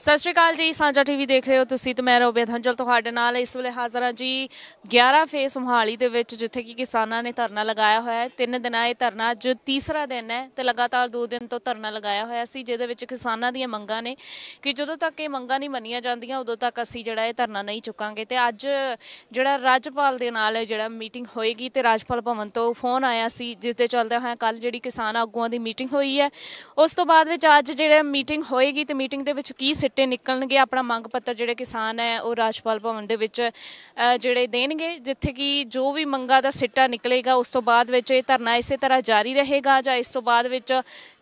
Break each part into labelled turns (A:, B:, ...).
A: ਸਤਿ ਸ਼੍ਰੀ ਅਕਾਲ ਜੀ ਸਾਂਝਾ ਟੀਵੀ ਦੇਖ ਰਹੇ ਹੋ ਤੁਸੀਂ ਤੇ ਮੈਂ ਰੋਬੇ ਧੰਜਲ ਤੁਹਾਡੇ ਨਾਲ ਇਸ ਵੇਲੇ ਹਾਜ਼ਰ ਹਾਂ ਜੀ 11 ਫੇਸ ਮੁਹਾਲੀ ਦੇ ਵਿੱਚ ਜਿੱਥੇ ਕਿ ਕਿਸਾਨਾਂ ਨੇ ਧਰਨਾ ਲਗਾਇਆ ਹੋਇਆ ਹੈ ਤਿੰਨ ਦਿਨਾਂ ਇਹ ਧਰਨਾ ਅੱਜ ਤੀਸਰਾ ਦਿਨ ਹੈ ਤੇ ਲਗਾਤਾਰ ਦੋ ਦਿਨ ਤੋਂ ਧਰਨਾ ਲਗਾਇਆ ਹੋਇਆ ਸੀ ਜਿਹਦੇ ਵਿੱਚ ਕਿਸਾਨਾਂ ਦੀਆਂ ਮੰਗਾਂ ਨੇ ਕਿ ਜਦੋਂ ਤੱਕ ਇਹ ਮੰਗਾਂ ਨਹੀਂ ਮੰਨੀਆਂ ਜਾਂਦੀਆਂ ਉਦੋਂ ਤੱਕ ਅਸੀਂ ਜਿਹੜਾ ਇਹ ਧਰਨਾ ਨਹੀਂ ਚੁੱਕਾਂਗੇ ਤੇ ਅੱਜ ਜਿਹੜਾ ਰਾਜਪਾਲ ਦੇ ਨਾਲ ਜਿਹੜਾ ਮੀਟਿੰਗ ਹੋਏਗੀ ਤੇ ਰਾਜਪਾਲ ਭਵਨ ਤੋਂ ਫੋਨ ਆਇਆ ਸੀ ਜਿਸ ਦੇ ਚੱਲਦੇ ਹੋਏ ਕੱਲ ਜਿਹੜੀ ਕਿਸਾਨ ਆਗੂਆਂ ਦੀ ਮੀਟਿੰਗ ਹੋਈ ਹੈ ਉਸ ਤੋਂ ਬਾਅਦ ਵਿੱਚ ਅੱਜ ਜਿਹੜਾ ਮੀਟਿੰਗ ਹੋਏਗੀ ਤੇ ਮੀਟਿੰਗ ਦੇ ਵਿੱਚ ਕੀ ਸਿੱਟੇ ਨਿਕਲਣਗੇ ਆਪਣਾ ਮੰਗ ਪੱਤਰ ਜਿਹੜੇ ਕਿਸਾਨ ਹੈ ਉਹ ਰਾਜਪਾਲ ਭਵਨ ਦੇ ਵਿੱਚ ਜਿਹੜੇ ਦੇਣਗੇ ਜਿੱਥੇ ਕਿ ਜੋ ਵੀ ਮੰਗਾ ਦਾ ਸਿੱਟਾ ਨਿਕਲੇਗਾ ਉਸ ਤੋਂ ਬਾਅਦ ਵਿੱਚ ਇਹ ਧਰਨਾ ਇਸੇ ਤਰ੍ਹਾਂ ਜਾਰੀ ਰਹੇਗਾ ਜਾਂ ਇਸ ਤੋਂ ਬਾਅਦ ਵਿੱਚ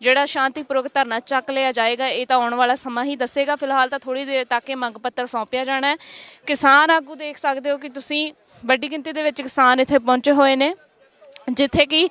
A: ਜਿਹੜਾ ਸ਼ਾਂਤੀਪੂਰਵਕ ਧਰਨਾ ਚੱਕ ਲਿਆ ਜਾਏਗਾ ਇਹ ਤਾਂ ਆਉਣ ਵਾਲਾ ਸਮਾਂ ਹੀ ਦੱਸੇਗਾ ਫਿਲਹਾਲ ਤਾਂ ਥੋੜੀ ਦੇਰ ਤੱਕ ਇਹ ਮੰਗ ਪੱਤਰ ਸੌਂਪਿਆ ਜਾਣਾ ਹੈ ਕਿਸਾਨ ਆਗੂ ਦੇਖ ਸਕਦੇ ਹੋ ਕਿ ਤੁਸੀਂ ਵੱਡੀ ਗਿਣਤੀ ਦੇ ਵਿੱਚ ਕਿਸਾਨ ਇੱਥੇ ਪਹੁੰਚੇ ਹੋਏ ਨੇ ਜਿੱਥੇ ਕਿ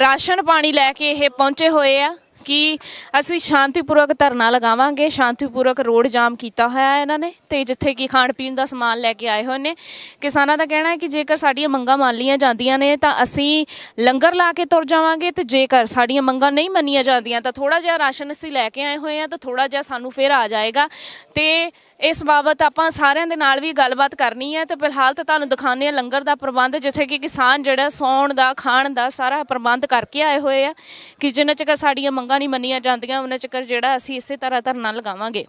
A: ਰਾਸ਼ਨ ਪਾਣੀ ਲੈ ਕੇ ਇਹ ਪਹੁੰਚੇ ਹੋਏ ਆ ਕਿ ਅਸੀਂ ਸ਼ਾਂਤੀਪੂਰਵਕ ਧਰਨਾ ਲਗਾਵਾਂਗੇ ਸ਼ਾਂਤੀਪੂਰਵਕ ਰੋਡ ਜਾਮ ਕੀਤਾ ਹੋਇਆ ਹੈ ਇਹਨਾਂ ਨੇ ਤੇ ਜਿੱਥੇ ਕਿ ਖਾਣ ਪੀਣ ਦਾ ਸਮਾਨ ਲੈ ਕੇ ਆਏ ਹੋਏ ਨੇ ਕਿਸਾਨਾਂ ਦਾ ਕਹਿਣਾ ਹੈ ਕਿ ਜੇਕਰ ਸਾਡੀਆਂ ਮੰਗਾਂ ਮੰਨ ਲੀਆਂ ਜਾਂਦੀਆਂ ਨੇ ਤਾਂ ਅਸੀਂ ਲੰਗਰ ਲਾ ਕੇ ਤੁਰ ਜਾਵਾਂਗੇ ਤੇ ਜੇਕਰ ਸਾਡੀਆਂ ਮੰਗਾਂ ਨਹੀਂ ਮੰਨੀਆਂ ਜਾਂਦੀਆਂ ਤਾਂ ਥੋੜਾ ਜਿਹਾ ਰਾਸ਼ਨ ਅਸੀਂ ਲੈ ਕੇ ਆਏ ਹੋਏ ਆ ਤਾਂ ਥੋੜਾ ਜਿਹਾ ਸਾਨੂੰ ਫੇਰ ਆ ਜਾਏਗਾ ਤੇ ਇਸ ਬਾਬਤ ਆਪਾਂ ਸਾਰਿਆਂ ਦੇ ਨਾਲ ਵੀ ਗੱਲਬਾਤ ਕਰਨੀ ਹੈ ਤੇ ਫਿਲਹਾਲ ਤਾਂ ਤੁਹਾਨੂੰ ਦਿਖਾਉਂਦੇ ਆ ਲੰਗਰ ਦਾ ਪ੍ਰਬੰਧ ਜਿੱਥੇ ਕਿ ਕਿਸਾਨ ਜਿਹੜਾ ਸੌਣ ਦਾ ਖਾਣ ਦਾ ਸਾਰਾ ਪ੍ਰਬੰਧ ਕਰਕੇ ਆਏ ਹੋਏ ਆ ਕਿ ਜਿੰਨਾ ਚਿਰ ਸਾਡੀਆਂ ਮੰਗਾਂ ਨਹੀਂ ਮੰਨੀਆਂ ਜਾਂਦੀਆਂ ਉਹਨਾਂ ਚਿਰ ਜਿਹੜਾ ਅਸੀਂ ਇਸੇ ਤਰ੍ਹਾਂ ਧਰਨਾ ਲਗਾਵਾਂਗੇ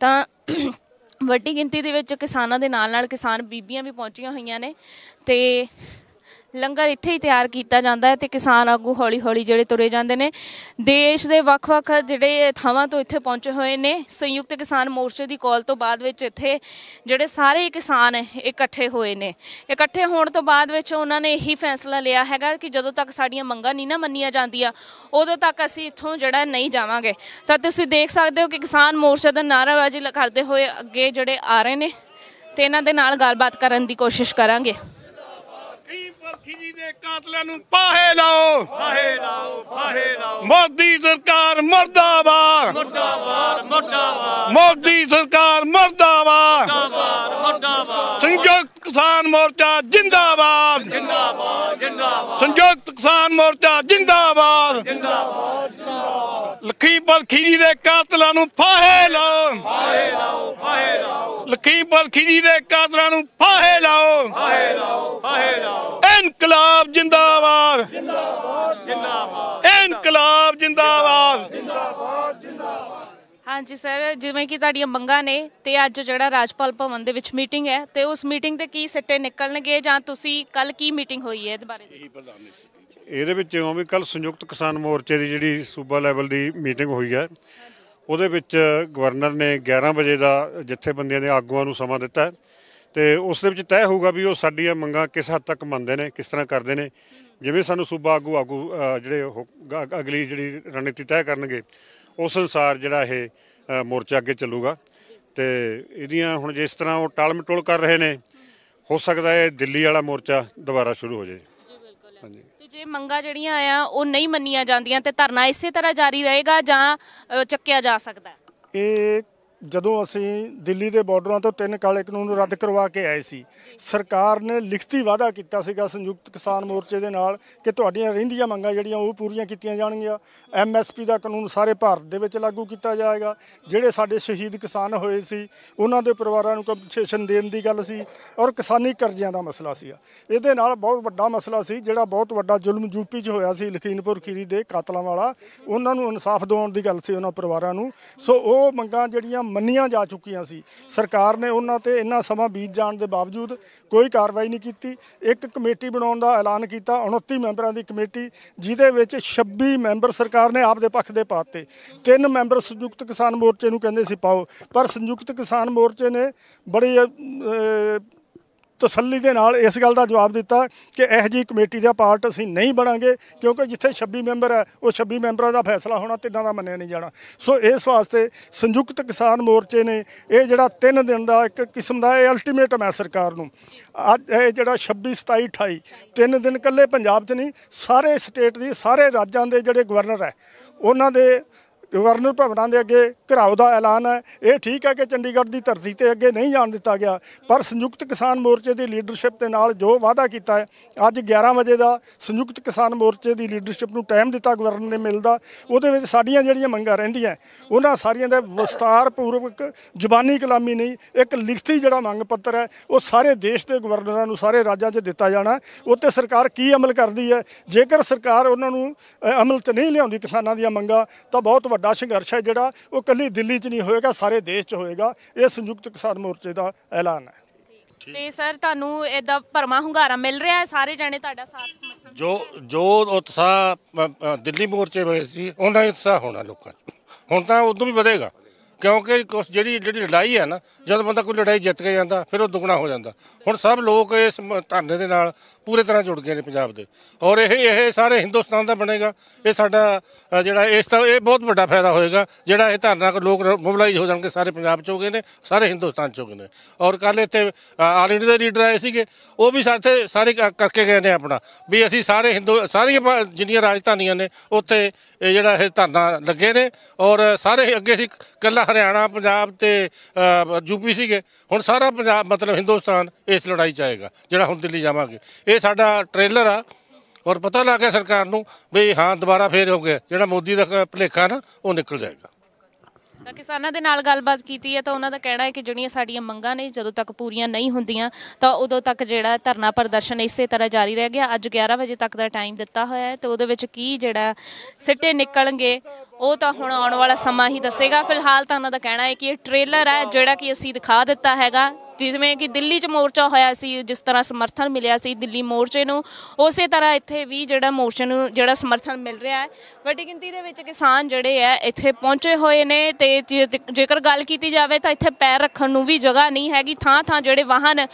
A: ਤਾਂ ਵੱਡੀ ਗਿਣਤੀ ਦੇ ਵਿੱਚ ਕਿਸਾਨਾਂ ਦੇ ਨਾਲ ਨਾਲ ਕਿਸਾਨ ਬੀਬੀਆਂ ਵੀ ਪਹੁੰਚੀਆਂ ਹੋਈਆਂ ਨੇ ਤੇ ਲੰਗਰ ਇੱਥੇ ਹੀ ਤਿਆਰ ਕੀਤਾ ਜਾਂਦਾ ਹੈ ਤੇ ਕਿਸਾਨ ਆਗੂ ਹੌਲੀ-ਹੌਲੀ ਜਿਹੜੇ ਤੁਰੇ ਜਾਂਦੇ ਨੇ ਦੇਸ਼ ਦੇ ਵੱਖ-ਵੱਖ ਜਿਹੜੇ ਥਾਵਾਂ ਤੋਂ ਇੱਥੇ ਪਹੁੰਚੇ ਹੋਏ ਨੇ ਸੰਯੁਕਤ ਕਿਸਾਨ ਮੋਰਚੇ ਦੀ ਕਾਲ ਤੋਂ ਬਾਅਦ ਵਿੱਚ ਇੱਥੇ ਜਿਹੜੇ ਸਾਰੇ ਕਿਸਾਨ ਇਕੱਠੇ ਹੋਏ ਨੇ ਇਕੱਠੇ ਹੋਣ ਤੋਂ ਬਾਅਦ ਵਿੱਚ ਉਹਨਾਂ ਨੇ ਇਹੀ ਫੈਸਲਾ ਲਿਆ ਹੈਗਾ ਕਿ ਜਦੋਂ ਤੱਕ ਸਾਡੀਆਂ ਮੰਗਾਂ ਨਹੀਂ ਨਾ ਮੰਨੀਆਂ ਜਾਂਦੀਆਂ ਉਦੋਂ ਤੱਕ ਅਸੀਂ ਇੱਥੋਂ ਜਿਹੜਾ ਨਹੀਂ ਜਾਵਾਂਗੇ ਤਾਂ ਤੁਸੀਂ ਦੇਖ ਸਕਦੇ ਹੋ ਕਿ ਕਿਸਾਨ ਮੋਰਚੇ ਦਾ ਨਾਰਾਬਾਜ਼ੀ ਕਰਦੇ ਹੋਏ ਅੱਗੇ ਜਿਹੜੇ ਆ ਰਹੇ ਨੇ ਤੇ ਇਹਨਾਂ ਦੇ ਨਾਲ ਗੱਲਬਾਤ ਕਰਨ ਦੀ ਕੋਸ਼ਿਸ਼ ਕਰਾਂਗੇ
B: ਜੀ ਦੇ ਕਾਤਲਾਂ ਨੂੰ ਪਾਹੇ ਲਾਓ ਪਾਹੇ ਲਾਓ ਪਾਹੇ ਲਾਓ ਮੋਦੀ ਸਰਕਾਰ ਮਰਦਾਬਾਦ
C: ਮਰਦਾਬਾਦ ਮਰਦਾਬਾਦ
B: ਮੋਦੀ ਸਰਕਾਰ ਮਰਦਾਬਾਦ ਮਰਦਾਬਾਦ
C: ਮਰਦਾਬਾਦ ਸੰਯੁਕਤ
B: ਕਿਸਾਨ ਮੋਰਚਾ ਜਿੰਦਾਬਾਦ ਜਿੰਦਾਬਾਦ ਜਿੰਦਾਬਾਦ ਸੰਯੁਕਤ ਕਿਸਾਨ ਮੋਰਚਾ ਜਿੰਦਾਬਾਦ
C: ਜਿੰਦਾਬਾਦ
B: ਜਿੰਦਾਬਾਦ ਲਖੀਪੁਰ ਖੀਰੀ ਦੇ ਕਾਤਲਾਂ ਨੂੰ ਫਾਹੇ ਲਾਓ ਫਾਹੇ ਲਾਓ ਫਾਹੇ ਲਾਓ ਲਖੀਮਪੁਰ ਬਲਖੀ ਦੇ ਕਾਦਰਾਂ ਨੂੰ ਫਾਹੇ ਲਾਓ ਫਾਹੇ ਲਾਓ ਫਾਹੇ ਲਾਓ ਇਨਕਲਾਬ ਜਿੰਦਾਬਾਦ ਜਿੰਦਾਬਾਦ ਜਿੰਦਾਬਾਦ ਇਨਕਲਾਬ ਜਿੰਦਾਬਾਦ ਜਿੰਦਾਬਾਦ
A: ਜਿੰਦਾਬਾਦ ਹਾਂਜੀ ਸਰ ਜਿਵੇਂ ਕਿ ਤੁਹਾਡੀਆਂ ਮੰਗਾਂ ਨੇ ਤੇ ਅੱਜ ਜਿਹੜਾ ਰਾਜਪਾਲ ਭਵਨ ਦੇ ਵਿੱਚ ਮੀਟਿੰਗ ਹੈ ਤੇ ਉਸ ਮੀਟਿੰਗ ਤੇ ਕੀ ਸਿੱਟੇ ਨਿਕਲਣਗੇ ਜਾਂ ਤੁਸੀਂ ਕੱਲ ਕੀ ਮੀਟਿੰਗ ਹੋਈ ਹੈ ਇਹਦੇ ਬਾਰੇ
B: ਇਹਦੇ ਵਿੱਚ ਉਹ ਵੀ ਕੱਲ ਸੰਯੁਕਤ ਕਿਸਾਨ ਮੋਰਚੇ ਦੀ ਜਿਹੜੀ ਸੂਬਾ ਲੈਵਲ ਦੀ ਮੀਟਿੰਗ ਹੋਈ ਹੈ ਉਹਦੇ ਵਿੱਚ ਗਵਰਨਰ ਨੇ 11 ਵਜੇ ਦਾ ਜਥੇਬੰਦੀਆਂ ਦੇ ਆਗੂਆਂ ਨੂੰ ਸਮਾਂ ਦਿੱਤਾ ਤੇ ਉਸ ਦੇ ਵਿੱਚ ਤੈਅ ਹੋਊਗਾ ਵੀ ਉਹ ਸਾਡੀਆਂ ਮੰਗਾਂ ਕਿਸ ਹੱਦ ਤੱਕ ਮੰਨਦੇ ਨੇ ਕਿਸ ਤਰ੍ਹਾਂ ਕਰਦੇ ਨੇ ਜਿਵੇਂ ਸਾਨੂੰ ਸੂਬਾ ਆਗੂ ਆਗੂ ਜਿਹੜੇ ਅਗਲੀ ਜਿਹੜੀ ਰਣਨੀਤੀ ਤੈਅ ਕਰਨਗੇ ਉਸ ਅਨਸਾਰ ਜਿਹੜਾ ਇਹ ਮੋਰਚਾ ਅੱਗੇ ਚੱਲੂਗਾ ਤੇ ਇਹਦੀਆਂ ਹੁਣ ਜਿਸ ਤਰ੍ਹਾਂ ਉਹ ਟਾਲ ਕਰ ਰਹੇ ਨੇ ਹੋ ਸਕਦਾ ਹੈ ਦਿੱਲੀ ਵਾਲਾ ਮੋਰਚਾ ਦੁਬਾਰਾ ਸ਼ੁਰੂ ਹੋ ਜਾਏ
A: ਹਾਂਜੀ ਤੇ ਜੇ ਮੰਗਾ ਜਿਹੜੀਆਂ ਆ ਉਹ ਨਹੀਂ ਮੰਨੀਆਂ ਜਾਂਦੀਆਂ ਤੇ ਧਰਨਾ ਇਸੇ ਤਰ੍ਹਾਂ ਜਾਰੀ ਰਹੇਗਾ ਜਾਂ ਚੱਕਿਆ ਜਾ ਸਕਦਾ ਹੈ?
C: ਇਹ ਜਦੋਂ ਅਸੀਂ ਦਿੱਲੀ ਦੇ ਬਾਰਡਰਾਂ ਤੋਂ ਤਿੰਨ ਕਾਲੇ ਕਾਨੂੰਨ ਰੱਦ ਕਰਵਾ ਕੇ ਆਏ ਸੀ ਸਰਕਾਰ ਨੇ ਲਿਖਤੀ ਵਾਅਦਾ ਕੀਤਾ ਸੀਗਾ ਸੰਯੁਕਤ ਕਿਸਾਨ ਮੋਰਚੇ ਦੇ ਨਾਲ ਕਿ ਤੁਹਾਡੀਆਂ ਰਹਿੰਦੀਆਂ ਮੰਗਾਂ ਜਿਹੜੀਆਂ ਉਹ ਪੂਰੀਆਂ ਕੀਤੀਆਂ ਜਾਣਗੀਆਂ ਐਮਐਸਪੀ ਦਾ ਕਾਨੂੰਨ ਸਾਰੇ ਭਾਰਤ ਦੇ ਵਿੱਚ ਲਾਗੂ ਕੀਤਾ ਜਾਏਗਾ ਜਿਹੜੇ ਸਾਡੇ ਸ਼ਹੀਦ ਕਿਸਾਨ ਹੋਏ ਸੀ ਉਹਨਾਂ ਦੇ ਪਰਿਵਾਰਾਂ ਨੂੰ ਕੰਪਨਸੇਸ਼ਨ ਦੇਣ ਦੀ ਗੱਲ ਸੀ ਔਰ ਕਿਸਾਨੀ ਕਰਜ਼ਿਆਂ ਦਾ ਮਸਲਾ ਸੀ ਇਹਦੇ ਨਾਲ ਬਹੁਤ ਵੱਡਾ ਮਸਲਾ ਸੀ ਜਿਹੜਾ ਬਹੁਤ ਵੱਡਾ ਜ਼ੁਲਮ ਯੂਪੀ 'ਚ ਹੋਇਆ ਸੀ ਲਖੀਨਪੁਰ ਖੀਰੀ ਦੇ ਕਾਤਲਾਂ ਵਾਲਾ ਉਹਨਾਂ ਨੂੰ ਇਨਸਾਫ ਦਿਵਾਉਣ ਦੀ ਗੱਲ ਸੀ ਉਹਨਾਂ ਪਰਿਵਾਰਾਂ ਨੂੰ ਸੋ ਉਹ ਮੰਗਾਂ ਜਿਹੜੀਆਂ ਮੰਨੀਆਂ ਜਾ ਚੁੱਕੀਆਂ ਸੀ ਸਰਕਾਰ ਨੇ ਉਹਨਾਂ ਤੇ ਇੰਨਾ ਸਮਾਂ ਬੀਤ ਜਾਣ ਦੇ ਬਾਵਜੂਦ ਕੋਈ ਕਾਰਵਾਈ ਨਹੀਂ ਕੀਤੀ ਇੱਕ ਕਮੇਟੀ ਬਣਾਉਣ ਦਾ ਐਲਾਨ ਕੀਤਾ 29 ਮੈਂਬਰਾਂ ਦੀ ਕਮੇਟੀ ਜਿਹਦੇ ਵਿੱਚ 26 ਮੈਂਬਰ ਸਰਕਾਰ ਨੇ ਆਪ ਦੇ ਪੱਖ ਦੇ ਪਾਤੇ ਤਿੰਨ ਮੈਂਬਰ ਸੰਯੁਕਤ ਕਿਸਾਨ ਮੋਰਚੇ ਨੂੰ ਕਹਿੰਦੇ ਸੀ ਪਾਓ ਪਰ ਸੰਯੁਕਤ ਕਿਸਾਨ ਮੋਰਚੇ ਨੇ ਬੜੀ ਤਸੱਲੀ ਦੇ ਨਾਲ ਇਸ ਗੱਲ ਦਾ ਜਵਾਬ ਦਿੱਤਾ ਕਿ ਇਹ ਜੀ ਕਮੇਟੀ ਦਾ ਪਾਰਟ ਅਸੀਂ ਨਹੀਂ ਬਣਾਂਗੇ ਕਿਉਂਕਿ ਜਿੱਥੇ 26 ਮੈਂਬਰ ਹੈ ਉਹ 26 ਮੈਂਬਰਾਂ ਦਾ ਫੈਸਲਾ ਹੋਣਾ ਤਿੰਨਾਂ ਦਾ ਮੰਨਿਆ ਨਹੀਂ ਜਾਣਾ ਸੋ ਇਸ ਵਾਸਤੇ ਸੰਯੁਕਤ ਕਿਸਾਨ ਮੋਰਚੇ ਨੇ ਇਹ ਜਿਹੜਾ 3 ਦਿਨ ਦਾ ਇੱਕ ਕਿਸਮ ਦਾ ਇਹ ਅਲਟੀਮੇਟਮ ਹੈ ਸਰਕਾਰ ਨੂੰ ਅੱਜ ਇਹ ਜਿਹੜਾ 26 27 28 ਤਿੰਨ ਦਿਨ ਇਕੱਲੇ ਪੰਜਾਬ 'ਚ ਨਹੀਂ ਸਾਰੇ ਸਟੇਟ ਦੀ ਸਾਰੇ ਰਾਜਾਂ ਦੇ ਜਿਹੜੇ ਗਵਰਨਰ ਹੈ ਉਹਨਾਂ ਦੇ ਗਵਰਨਰ ਭਵਨਾਂ ਦੇ ਅੱਗੇ ਘਰਾਉ ਦਾ ਐਲਾਨ ਹੈ ਇਹ ਠੀਕ ਹੈ ਕਿ ਚੰਡੀਗੜ੍ਹ ਦੀ ਧਰਤੀ ਤੇ ਅੱਗੇ ਨਹੀਂ ਜਾਣ ਦਿੱਤਾ ਗਿਆ ਪਰ ਸੰਯੁਕਤ ਕਿਸਾਨ ਮੋਰਚੇ ਦੀ ਲੀਡਰਸ਼ਿਪ ਦੇ ਨਾਲ ਜੋ ਵਾਅਦਾ ਕੀਤਾ ਹੈ ਅੱਜ 11 ਵਜੇ ਦਾ ਸੰਯੁਕਤ ਕਿਸਾਨ ਮੋਰਚੇ ਦੀ ਲੀਡਰਸ਼ਿਪ ਨੂੰ ਟਾਈਮ ਦਿੱਤਾ ਗਵਰਨਰ ਨੇ ਮਿਲਦਾ ਉਹਦੇ ਵਿੱਚ ਸਾਡੀਆਂ ਜਿਹੜੀਆਂ ਮੰਗਾਂ ਰਹਿੰਦੀਆਂ ਉਹਨਾਂ ਸਾਰੀਆਂ ਦਾ ਵਿਸਤਾਰ ਪੂਰਵਕ ਜ਼ਬਾਨੀ ਕਲਾਮੀ ਨਹੀਂ ਇੱਕ ਲਿਖਤੀ ਜਿਹੜਾ ਮੰਗ ਪੱਤਰ ਹੈ ਉਹ ਸਾਰੇ ਦੇਸ਼ ਦੇ ਗਵਰਨਰਾਂ ਨੂੰ ਸਾਰੇ ਰਾਜਾਂ 'ਚ ਦਿੱਤਾ ਜਾਣਾ ਉੱਤੇ ਸਰਕਾਰ ਕੀ ਅਮਲ ਕਰਦੀ ਹੈ ਜੇਕਰ ਸਰਕਾਰ ਉਹਨਾਂ ਨੂੰ ਅਮਲ 'ਚ ਨਹੀਂ ਲਿਆਉਂਦੀ ਕਿਸਾਨਾਂ ਦੀਆਂ ਮੰਗਾਂ ਤਾਂ ਬਹੁਤ ਵੱਡਾ ਸੰਘਰਸ਼ ਹੈ ਜਿਹੜਾ ਉਹ ਕੱਲੀ ਦਿੱਲੀ 'ਚ ਨਹੀਂ ਹੋਏਗਾ ਸਾਰੇ ਦੇਸ਼ 'ਚ ਹੋਏਗਾ ਇਹ ਸੰਯੁਕਤ ਕਿਸਾਨ ਮੋਰਚੇ ਦਾ ਐਲਾਨ ਹੈ
A: ਤੇ ਸਰ ਤੁਹਾਨੂੰ ਇਹਦਾ ਪਰਮਾ ਹੁੰਗਾਰਾ ਮਿਲ ਰਿਹਾ ਹੈ ਸਾਰੇ ਜਣੇ ਤੁਹਾਡਾ ਸਾਥ ਸਮਰਥਨ
C: ਜੋ ਜੋ ਉਤਸ਼ਾਹ ਦਿੱਲੀ ਮੋਰਚੇ
B: ਵਿੱਚ ਸੀ ਉਹਨਾਂ ਹੀ ਉਤਸ਼ਾਹ ਹੋਣਾ ਲੋਕਾਂ 'ਚ ਹੁਣ ਤਾਂ ਉਦੋਂ ਵੀ ਵਧੇਗਾ ਕਿਉਂਕਿ ਉਸ ਜਿਹੜੀ ਜਿਹੜੀ ਲੜਾਈ ਹੈ ਨਾ ਜਦ ਬੰਦਾ ਕੋਈ ਲੜਾਈ ਜਿੱਤ ਕੇ ਜਾਂਦਾ ਫਿਰ ਉਹ ਦੁਗਣਾ ਹੋ ਜਾਂਦਾ ਹੁਣ ਸਭ ਲੋਕ ਇਸ ਧਰਨੇ ਦੇ ਨਾਲ ਪੂਰੇ ਤਰ੍ਹਾਂ ਜੁੜ ਗਏ ਨੇ ਪੰਜਾਬ ਦੇ ਔਰ ਇਹ ਇਹ ਸਾਰੇ ਹਿੰਦੁਸਤਾਨ ਦਾ ਬਣੇਗਾ ਇਹ ਸਾਡਾ ਜਿਹੜਾ ਇਸ ਦਾ ਇਹ ਬਹੁਤ ਵੱਡਾ ਫਾਇਦਾ ਹੋਏਗਾ ਜਿਹੜਾ ਇਹ ਧਰਨਾ ਲੋਕ ਮੋਬਲਾਈਜ਼ ਹੋ ਜਾਣਗੇ ਸਾਰੇ ਪੰਜਾਬ ਚ ਹੋ ਗਏ ਨੇ ਸਾਰੇ ਹਿੰਦੁਸਤਾਨ ਚ ਹੋ ਗਏ ਨੇ ਔਰ ਕੱਲ ਇੱਥੇ ਆਲ ਇੰਡੀਆ ਦੇ ਲੀਡਰ ਆਏ ਸੀਗੇ ਉਹ ਵੀ ਸਾਥੇ ਸਾਰੇ ਕਰਕੇ ਗਏ ਨੇ ਆਪਣਾ ਵੀ ਅਸੀਂ ਸਾਰੇ ਹਿੰਦੂ ਸਾਰੀਆਂ ਜਿੰਨੀਆਂ ਰਾਜਧਾਨੀਆਂ ਨੇ ਉੱਥੇ ਇਹ ਜਿਹੜਾ ਇਹ ਧਰਨਾ ਲੱਗੇ ਨੇ ਔਰ ਸਾਰੇ ਅੱਗੇ ਅਸੀਂ ਕੱਲਾ ਹਰਿਆਣਾ ਪੰਜਾਬ ਤੇ ਯੂਪੀ ਸੀਗੇ ਹੁਣ ਸਾਰਾ ਪੰਜਾਬ ਮਤਲਬ ਹਿੰਦੁਸਤਾਨ ਇਸ ਲੜਾਈ 'ਚ ਆਏਗਾ ਜਿਹੜਾ ਹੁਣ ਦਿੱਲੀ ਜਾਵਾਂਗੇ ਇਹ ਸਾਡਾ ਟ੍ਰੇਲਰ ਆ ਔਰ ਪਤਾ ਲੱਗ ਗਿਆ ਸਰਕਾਰ ਨੂੰ ਵੀ ਹਾਂ ਦੁਬਾਰਾ ਫੇਰ ਹੋ ਗਿਆ ਜਿਹੜਾ ਮੋਦੀ ਦਾ ਭਲੇਖਾ ਨਾ ਉਹ ਨਿਕਲ ਜਾਏਗਾ
A: ਤਾਂ ਕਿਸਾਨਾਂ ਦੇ ਨਾਲ ਗੱਲਬਾਤ ਕੀਤੀ ਹੈ ਤਾਂ ਉਹਨਾਂ ਦਾ ਕਹਿਣਾ ਹੈ ਕਿ ਜਿਹੜੀਆਂ ਸਾਡੀਆਂ ਮੰਗਾਂ ਨੇ ਜਦੋਂ ਤੱਕ ਪੂਰੀਆਂ ਨਹੀਂ ਹੁੰਦੀਆਂ ਤਾਂ ਉਦੋਂ ਤੱਕ ਜਿਹੜਾ ਧਰਨਾ ਪ੍ਰਦਰਸ਼ਨ ਇਸੇ ਤਰ੍ਹਾਂ ਜਾਰੀ ਰਹਿ ਗਿਆ ਅੱਜ 11 ਵਜੇ ਤੱਕ ਦਾ ਟਾਈਮ ਦਿੱਤਾ ਹੋਇਆ ਹੈ ਤੇ ਉਹਦੇ ਵਿੱਚ ਕੀ ਜਿਹੜਾ ਸਿੱਟੇ ਨਿਕਲਣਗੇ ਉਹ ਤਾਂ ਹੁਣ ਆਉਣ ਵਾਲਾ ਸਮਾਂ ਹੀ ਦੱਸੇਗਾ ਫਿਲਹਾਲ ਤਾਂ ਉਹਨਾਂ ਦਾ ਕਹਿਣਾ ਹੈ ਕਿ ਇਹ ਟ੍ਰੇਲਰ ਹੈ ਜਿਹੜਾ ਕਿ ਅਸੀਂ ਦਿਖਾ ਦਿੱਤਾ ਹੈਗਾ ਜਿਵੇਂ ਕਿ ਦਿੱਲੀ 'ਚ ਮੋਰਚਾ ਹੋਇਆ ਸੀ ਜਿਸ ਤਰ੍ਹਾਂ ਸਮਰਥਨ ਮਿਲਿਆ ਸੀ ਦਿੱਲੀ ਮੋਰਚੇ ਨੂੰ ਉਸੇ ਤਰ੍ਹਾਂ ਇੱਥੇ ਵੀ ਜਿਹੜਾ ਮੋਰਚੇ ਨੂੰ ਜਿਹੜਾ ਸਮਰਥਨ ਮਿਲ ਰਿਹਾ ਹੈ ਵੱਡੀ ਗਿਣਤੀ ਦੇ ਵਿੱਚ ਕਿਸਾਨ ਜਿਹੜੇ ਆ ਇੱਥੇ ਪਹੁੰਚੇ ਹੋਏ ਨੇ ਤੇ ਜੇਕਰ ਗੱਲ ਕੀਤੀ ਜਾਵੇ ਤਾਂ ਇੱਥੇ
C: ਪੈਰ ਰੱਖਣ ਨੂੰ ਵੀ ਜਗ੍ਹਾ ਨਹੀਂ ਹੈਗੀ ਥਾਂ ਥਾਂ ਜਿਹੜੇ ਵਾਹਨ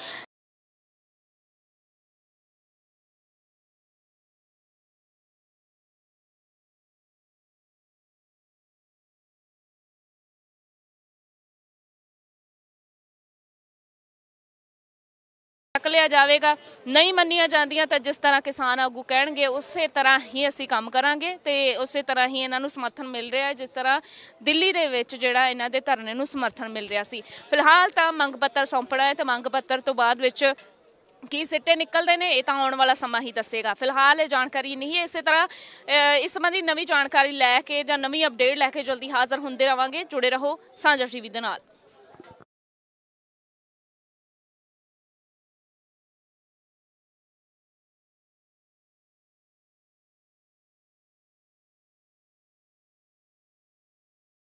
C: ਚੱਕ ਲਿਆ ਜਾਵੇਗਾ ਨਹੀਂ
A: ਮੰਨੀਆਂ ਜਾਂਦੀਆਂ ਤਾਂ ਜਿਸ ਤਰ੍ਹਾਂ ਕਿਸਾਨ ਆਗੂ ਕਹਿਣਗੇ ਉਸੇ ਤਰ੍ਹਾਂ ਹੀ ਅਸੀਂ ਕੰਮ ਕਰਾਂਗੇ ਤੇ ਉਸੇ ਤਰ੍ਹਾਂ ਹੀ ਇਹਨਾਂ ਨੂੰ ਸਮਰਥਨ ਮਿਲ ਰਿਹਾ ਹੈ ਜਿਸ ਤਰ੍ਹਾਂ ਦਿੱਲੀ ਦੇ ਵਿੱਚ ਜਿਹੜਾ ਇਹਨਾਂ ਦੇ ਧਰਨੇ ਨੂੰ ਸਮਰਥਨ ਮਿਲ ਰਿਹਾ ਸੀ ਫਿਲਹਾਲ ਤਾਂ ਮੰਗ ਪੱਤਰ ਸੌਂਪਣਾ ਹੈ ਤੇ ਮੰਗ ਪੱਤਰ ਤੋਂ ਬਾਅਦ ਵਿੱਚ ਕੀ ਸਿੱਟੇ ਨਿਕਲਦੇ ਨੇ ਇਹ ਤਾਂ ਆਉਣ ਵਾਲਾ ਸਮਾਂ ਹੀ ਦੱਸੇਗਾ ਫਿਲਹਾਲ ਇਹ ਜਾਣਕਾਰੀ ਨਹੀਂ ਹੈ ਇਸੇ ਤਰ੍ਹਾਂ ਇਸ ਸੰਬੰਧੀ ਨਵੀਂ ਜਾਣਕਾਰੀ ਲੈ ਕੇ ਜਾਂ ਨਵੀਂ ਅਪਡੇਟ ਲੈ ਕੇ ਜਲਦੀ ਹਾਜ਼ਰ ਹੁੰਦੇ ਰਵਾਂਗੇ ਜੁੜੇ ਰਹੋ ਸਾਂਝਾ ਟੀਵੀ ਦੇ ਨਾਲ